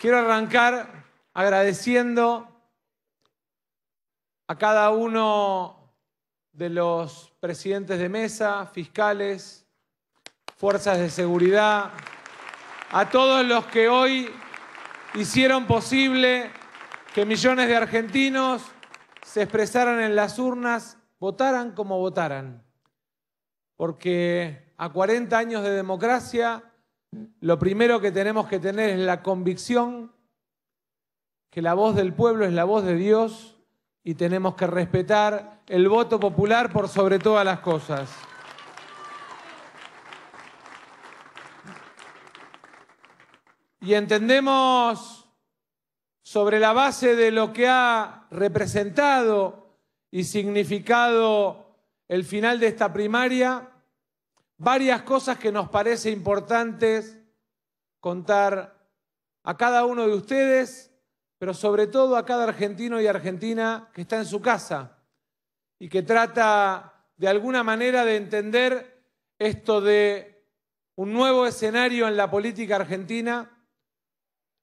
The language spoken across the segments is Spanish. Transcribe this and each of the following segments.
Quiero arrancar agradeciendo a cada uno de los presidentes de mesa, fiscales, fuerzas de seguridad, a todos los que hoy hicieron posible que millones de argentinos se expresaran en las urnas, votaran como votaran. Porque a 40 años de democracia lo primero que tenemos que tener es la convicción que la voz del pueblo es la voz de Dios y tenemos que respetar el voto popular por sobre todas las cosas. Y entendemos sobre la base de lo que ha representado y significado el final de esta primaria, varias cosas que nos parece importantes contar a cada uno de ustedes, pero sobre todo a cada argentino y argentina que está en su casa y que trata de alguna manera de entender esto de un nuevo escenario en la política argentina,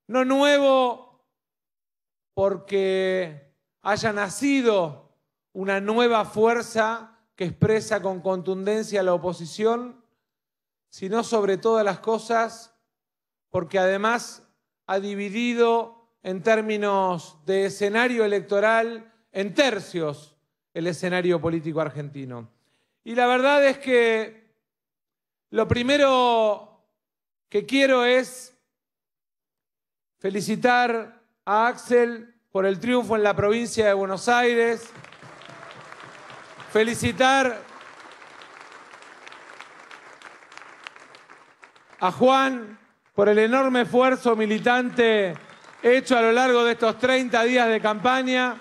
no nuevo porque haya nacido una nueva fuerza que expresa con contundencia la oposición, sino sobre todas las cosas, porque además ha dividido en términos de escenario electoral en tercios el escenario político argentino. Y la verdad es que lo primero que quiero es felicitar a Axel por el triunfo en la provincia de Buenos Aires felicitar a Juan por el enorme esfuerzo militante hecho a lo largo de estos 30 días de campaña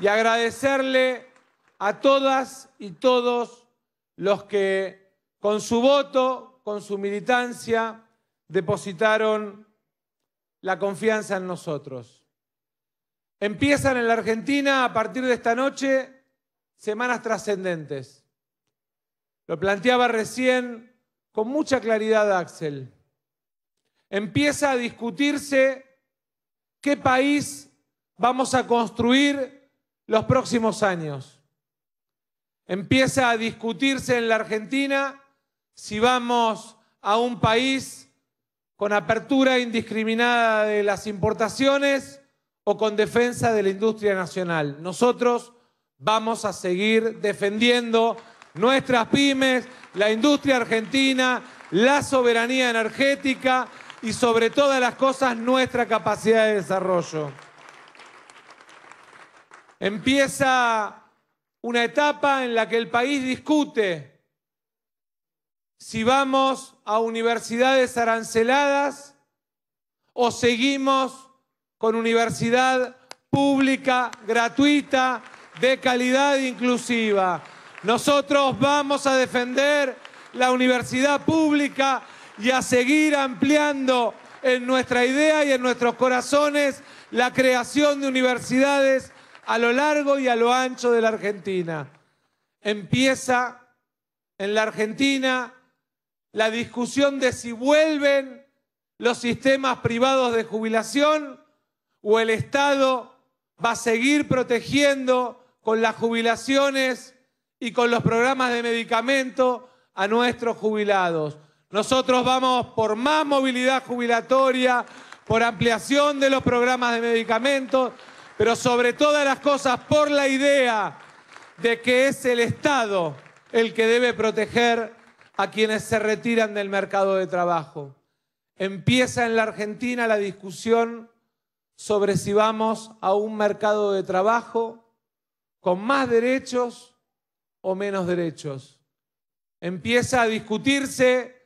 y agradecerle a todas y todos los que con su voto, con su militancia, depositaron la confianza en nosotros. Empiezan en la Argentina a partir de esta noche semanas trascendentes. Lo planteaba recién con mucha claridad Axel. Empieza a discutirse qué país vamos a construir los próximos años. Empieza a discutirse en la Argentina si vamos a un país con apertura indiscriminada de las importaciones o con defensa de la industria nacional. Nosotros vamos a seguir defendiendo nuestras pymes, la industria argentina, la soberanía energética y sobre todas las cosas nuestra capacidad de desarrollo. Empieza una etapa en la que el país discute si vamos a universidades aranceladas o seguimos con universidad pública, gratuita, de calidad inclusiva. Nosotros vamos a defender la universidad pública y a seguir ampliando en nuestra idea y en nuestros corazones la creación de universidades a lo largo y a lo ancho de la Argentina. Empieza en la Argentina la discusión de si vuelven los sistemas privados de jubilación o el Estado va a seguir protegiendo con las jubilaciones y con los programas de medicamento a nuestros jubilados. Nosotros vamos por más movilidad jubilatoria, por ampliación de los programas de medicamento, pero sobre todas las cosas por la idea de que es el Estado el que debe proteger a quienes se retiran del mercado de trabajo. Empieza en la Argentina la discusión sobre si vamos a un mercado de trabajo con más derechos o menos derechos. Empieza a discutirse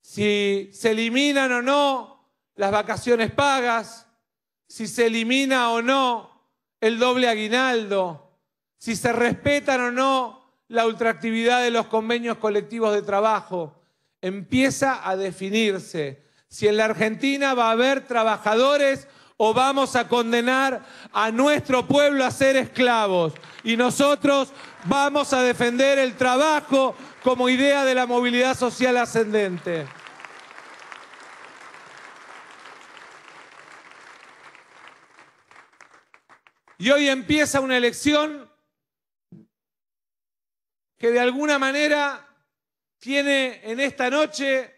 si se eliminan o no las vacaciones pagas, si se elimina o no el doble aguinaldo, si se respetan o no la ultraactividad de los convenios colectivos de trabajo. Empieza a definirse si en la Argentina va a haber trabajadores o vamos a condenar a nuestro pueblo a ser esclavos. Y nosotros vamos a defender el trabajo como idea de la movilidad social ascendente. Y hoy empieza una elección que de alguna manera tiene en esta noche,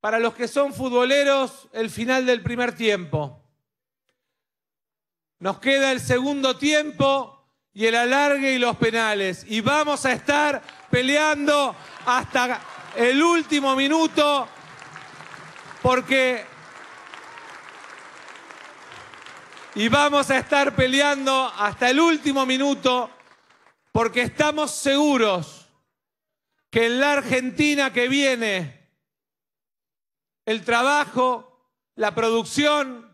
para los que son futboleros, el final del primer tiempo. Nos queda el segundo tiempo y el alargue y los penales. Y vamos a estar peleando hasta el último minuto porque... Y vamos a estar peleando hasta el último minuto porque estamos seguros que en la Argentina que viene el trabajo, la producción,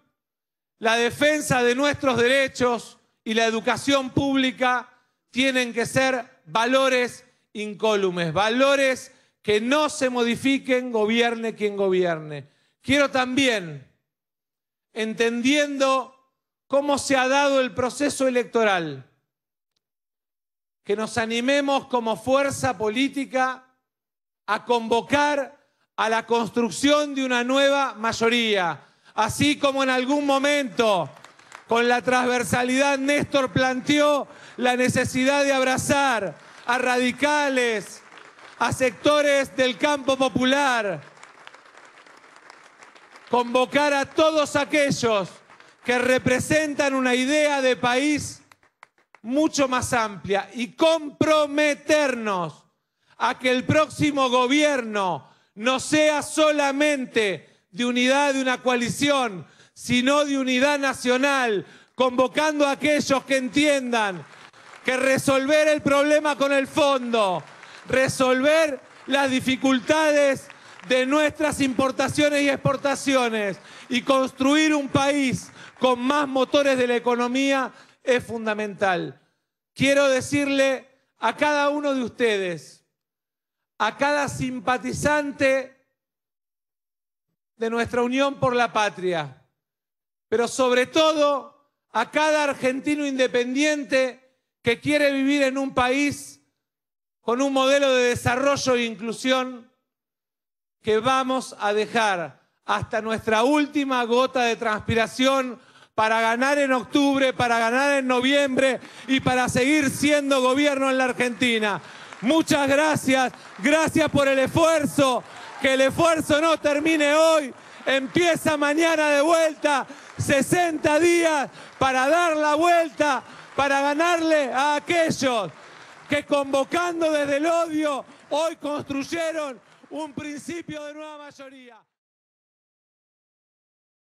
la defensa de nuestros derechos y la educación pública tienen que ser valores incólumes, valores que no se modifiquen, gobierne quien gobierne. Quiero también, entendiendo cómo se ha dado el proceso electoral, que nos animemos como fuerza política a convocar a la construcción de una nueva mayoría, Así como en algún momento, con la transversalidad, Néstor planteó la necesidad de abrazar a radicales, a sectores del campo popular, convocar a todos aquellos que representan una idea de país mucho más amplia y comprometernos a que el próximo gobierno no sea solamente de unidad de una coalición, sino de unidad nacional, convocando a aquellos que entiendan que resolver el problema con el fondo, resolver las dificultades de nuestras importaciones y exportaciones y construir un país con más motores de la economía es fundamental. Quiero decirle a cada uno de ustedes, a cada simpatizante de nuestra unión por la patria, pero sobre todo a cada argentino independiente que quiere vivir en un país con un modelo de desarrollo e inclusión que vamos a dejar hasta nuestra última gota de transpiración para ganar en octubre, para ganar en noviembre y para seguir siendo gobierno en la Argentina. Muchas gracias, gracias por el esfuerzo, que el esfuerzo no termine hoy, empieza mañana de vuelta, 60 días para dar la vuelta, para ganarle a aquellos que convocando desde el odio hoy construyeron un principio de nueva mayoría.